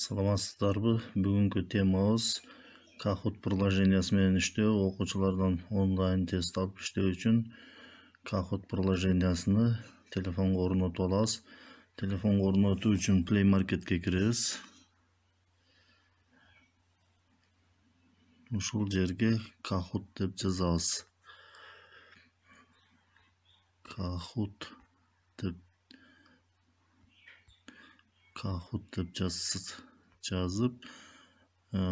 саламатсыздарбы бүгүнкү темабыз кахут приложениясы менен иштөө окуучулардан онлайн тест алып иштөө үчүн кахут приложениясыны телефонго орнотуп алабыз телефонго орнотуу үчүн play маркетке киребиз ушул жерге кахут деп жазабыз кахут деп кахут деп жазсыз жазып ә,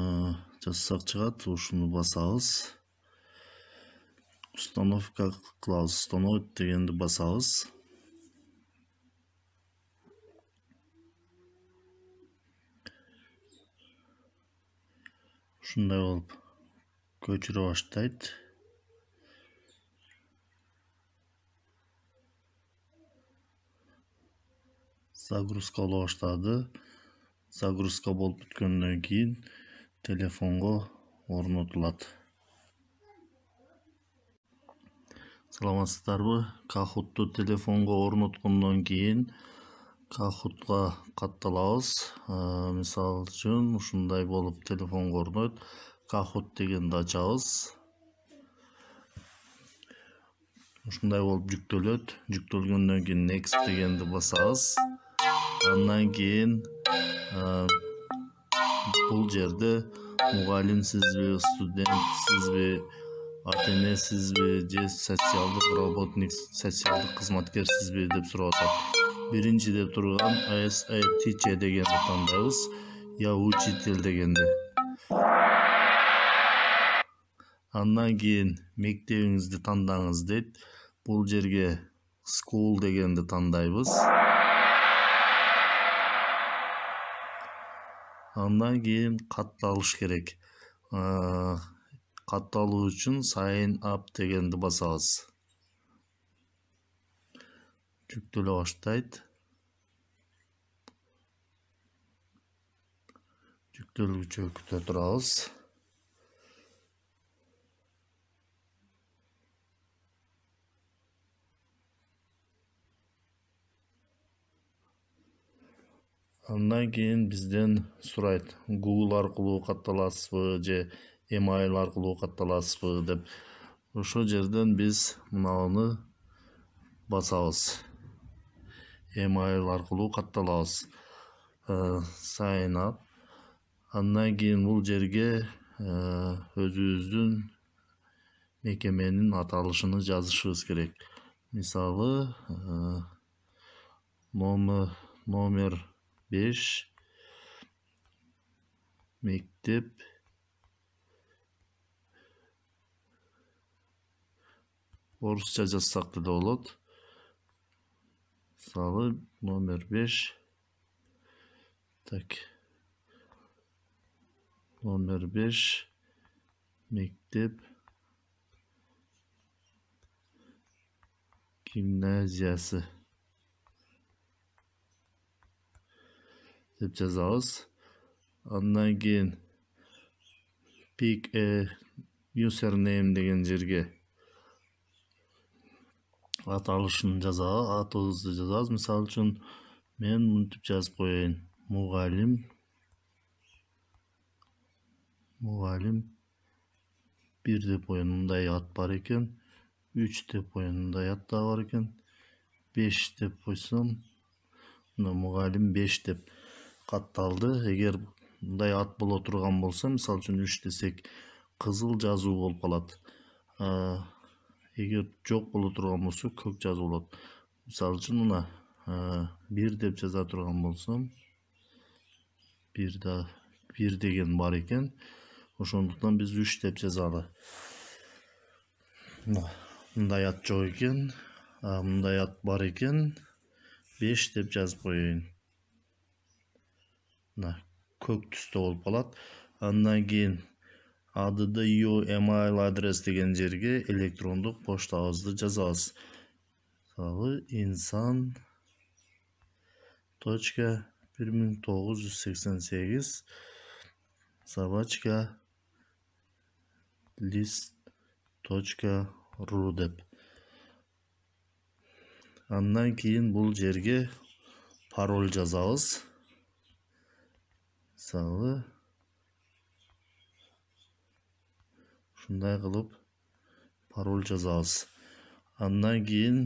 чыгат шығады ушуну басабыз установка кылабыз установить дегенди басабыз ушундай болуп көчүрө баштайт загрузка боло баштады загрузка болуп бүткөндөн кийин телефонго орнотулат саламатсыздарбы кахутту телефонго орноткондон кийин кахутка катталабыз мисалы үчүн ушундай болуп телефонго орнойт кахут дегенди ачабыз ушундай болуп жүктөлөт жүктөлгөндөн кийин next дегенди басабыз андан кийин Э, бұл жерде мұғалімсіз бе студентсіз бе ата енесіз бе же социалдық работник социалдық қызметкерсіз бе деп сұраватады биринчиде турган тұрған teacher дегенди тандайбыз я учитель дегенди андан кейін мектебіңізді тандаңыз дейді. Бұл жерге school дегенді тандайбыз андан кийин катталыш керек катталуу үчүн сайн ап дегенди басабыз жүктөлө баштайт жүктөлгүчө күтө турабыз кейін бізден сұрайды google арқылы катталасызбы же email аркылуу ба деп ошол жерден біз мынаны басабыз email аркылуу катталабыз sign up андан кейін бұл жерге өзүбүздүн мекеменин аталышыны жазышыбыз керек мисалы номер 5. mektep Oruç Caca Saklı Davlat Salı numar 5 Tak Numar 5 Mektep Gimnaziyası деп жазамыз андан кейін пик username деген жерге аталышын жазабыз атыңызды жазасыз мысалы үшін мен мынтип жазып коеюн мугалим мугалим бир деп коеюн мындай ат бар экен үч деп коеюн мындай ат дагы бар экен беш деп койсом мына мугалим беш деп қатталды. Егер мындай ат боло турган болса мысалы үчүн үч десек жазу болып болуп калат егер жоқ боло турган болса көк жазу болады Мысалы үчүн мына бир деп жаза тұрған болсам бир да бир деген бар екен, ошондуктан биз үч деп жазалы мына мындай ат жок экен мындай ат бар экен 5 деп жазып коеюн мына көк түсті болып қалады андан кейін адд ю эмайл адрес деген жерге электрондық поштаңызды жазасыз мысалы инсан точка бір мың тоғыз жүз сексен сегіз собачка лист точка ру деп андан кейін бұл жерге пароль жазабыз мысалы ұшындай қылып пароль жазабыз андан кейін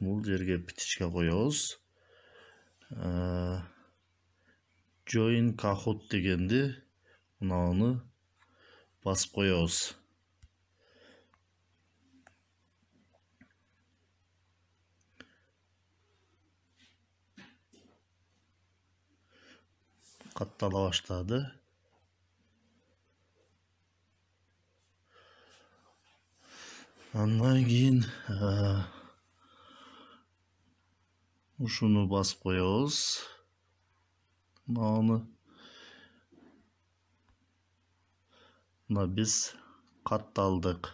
бұл жерге птичка коебуз ә, join kahoot дегенде мынаны басып коебуз каттала баштады андан кейін ұшыны басып қоямыз мынаны мына біз қатталдық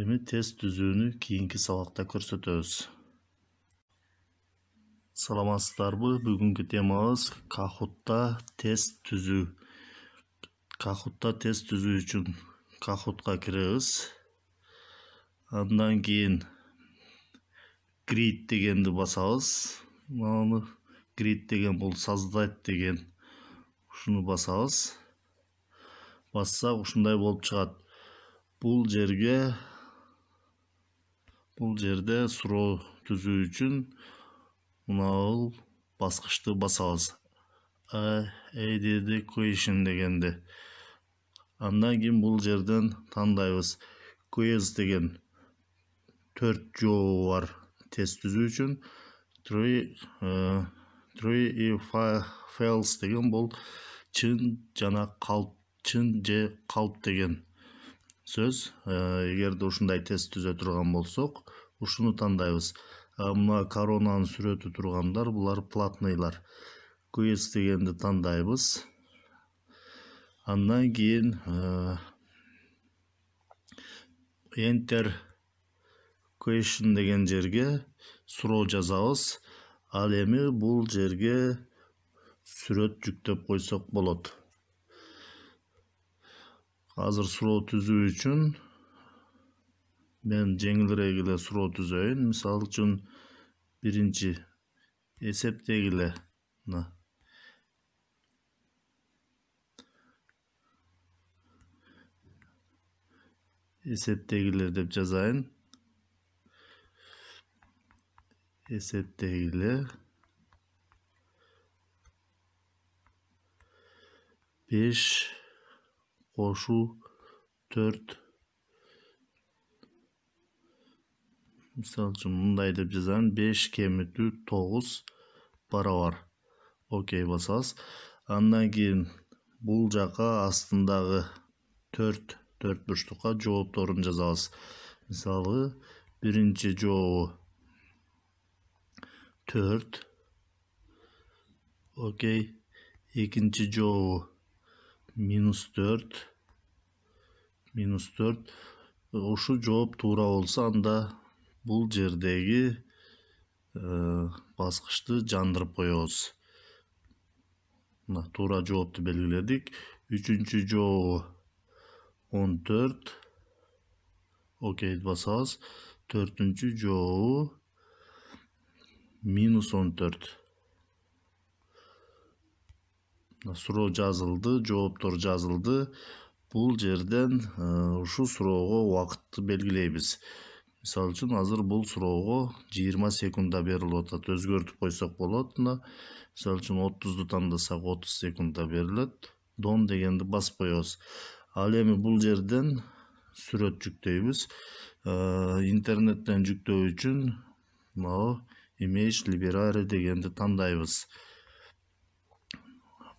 эми тест түзүүнү кийинки сабакта көрсөтөбүз саламатсыздарбы бүгүнкү темабыз кахутта тест түзүү кахутта тест түзүү үчүн кахутка киребиз андан кейін грид дегенді басабыз мынаны грид деген бұл создать деген ушуну басабыз бассак ушундай болып шығады. Бұл жерге бұл жерде суроо түзүү үшін мынау басқышты басабыз әй деді куешин дегенде андан кейін бұл жерден тандайбыз көз деген төрт жоу бар тест түзу үшін трой ә, и фейлс деген бұл чын жана қалып чын же калп деген сөз эгерде ә, ушундай тест түзө турган болсок ушуну тандайбыз мына коронаны сүрөтү тургандар булар платныйлар кс дегенди тандайбыз андан кийин enter question деген жерге суроо жазабыз ал эми бул жерге сүрөт жүктөп койсок болот азыр суроо түзүү үчүн Ben jengilerle soru düzeyin. Misal için birinci ilgili ne? eseptegiler eseptegiler deb jazayin. ilgili beş, qo'shuv dört мисалы үшін мындай деп жазамын 5 кеміту 9 барабар окей басасыз андан кейін бұл жаққа астындағы 4 төрт бұрыштыққа жауаптарын жазасыз мысалы бірінші жауабы 4 окей екінші жауабы минус 4 минус 4 ұшы жауап тура болса анда бул жердеги баскычты жандырып коебуз мына туура жоопту белгиледик үчүнчү жообу он төрт окей басабыз төртүнчү жообу минус он төрт суроо жазылды жооптор жазылды бул жерден ушул суроого убакытты белгилейбиз мисалы үчүн азыр бул суроого жыйырма секундда берилип атат өзгөртүп койсок болот мына мисалы үчүн отузду тандасак отуз секундда берилет дон дегенди басып коебуз ал эми бул жерден сүрөт жүктөйбүз интернеттен жүктөө үчүн могу имеешь либерары дегенди тандайбыз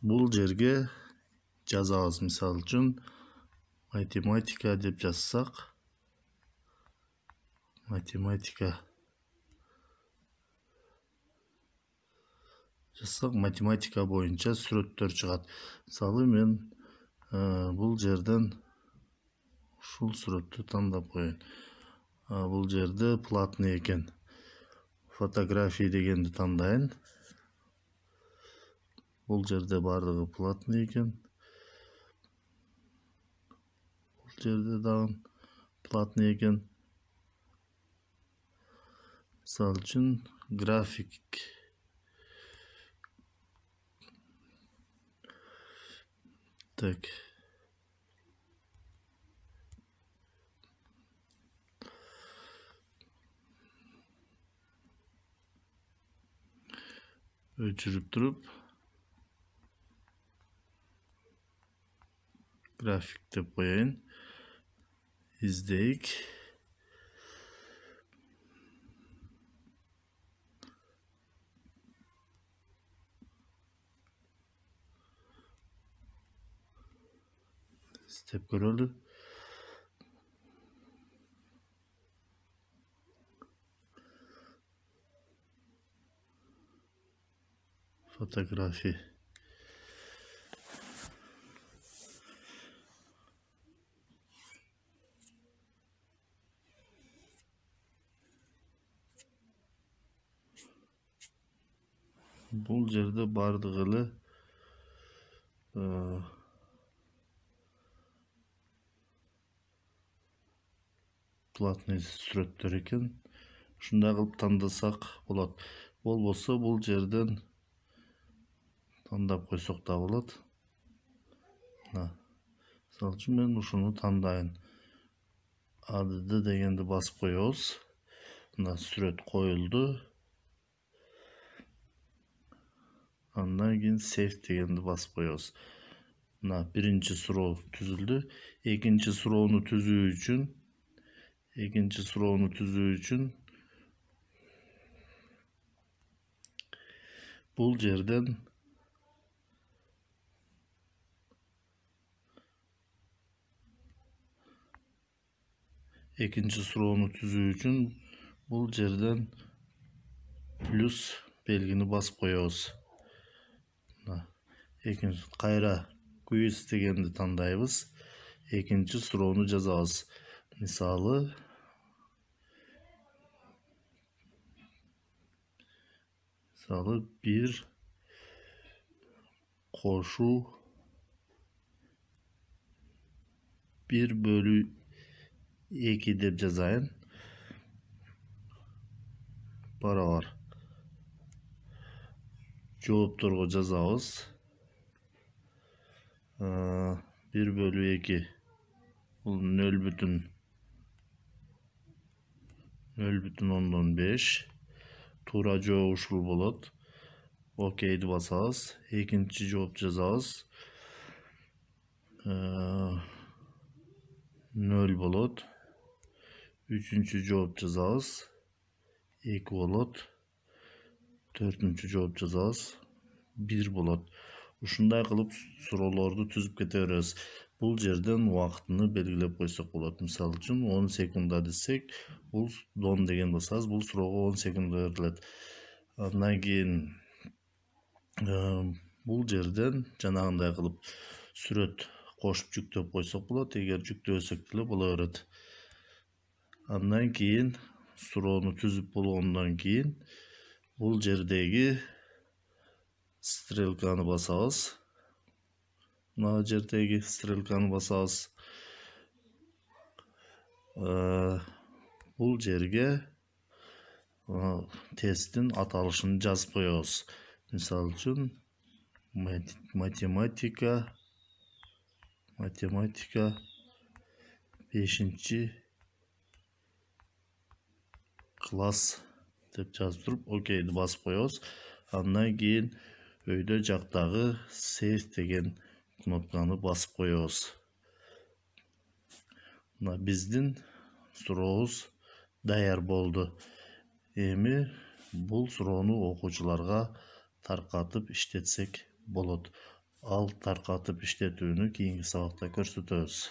бул жерге жазабыз мисалы үчүн математика деп жазсак математика жасақ математика бойынша сүрөттөр шығады мысалы мен ә, э, бұл жерден шул суретті таңдап қояйын ә, э, бұл жерде платный екен фотография дегенді таңдайын бұл жерде барлығы платный екен бұл жерде дағын платный екен Salçın grafik Так. Ölçürüp durup grafikte boyayın. İzleyik. tepkiler oldu. Fotoğrafi. Бұл жерде бардығылы платный сүреттер екен ұшында қылып таңдасақ болады ол болса бұл жерден таңдап қойсақ та болады мына мысалы үшін мен ұшыны таңдайын адд дегенді басып қоямыз мына сүрет қойылды андан кейін сейф дегенді басып қоямыз мына бірінші сұрау түзілді екінші сұрауны түзу үшін экинчи суроону түзүү үчүн бул жерден экинчи суроону түзүү үчүн бул жерден плюс белгини басып коебуз экинчи кайра квиз дегенди тандайбыз экинчи суроону жазабыз misalı misalı bir koşu bir bölü 2'dir cezayın para var cevaptır o cezamız 1 ee, bölü 2 bu 0 bütün nol бүтүн ондон беш туура жооп ушул болот окейди басабыз экинчи жоопту жазабыз нөл болот үчүнчү жоопту жазабыз эки болот төртүнчү жоопту жазабыз бир болот ушундай кылып суроолорду түзүп кете беребиз Бұл жерден уақытыны белгілеп қойсақ болады. Мысалы үшін он секунда десек бұл дон деген басабыз Бұл суроого он секунда берилет андан кейін бұл жерден жаңағындай қылып сүрөт кошуп жүктөп қойсақ болады. Егер жүктөбөсөк деле бола береді одан кейін суроону түзіп болғаннан кейін бұл жердегі стрелканы басабыз мына стрелканы басасыз э, бұл жерге э, тесттің аталышын жазып қоясыз мысалы үшін математика математика бесінші класс деп жазып тұрып окейді басып қоясыз андан кейін өйде жақтағы сейф деген кнопканы басып коебуз мына біздің сурообуз даяр болды емі бұл суроону окуучуларга тарқатып іштетсек болады ал тарқатып иштетүүнү кийинки сабакта көрсөтөбүз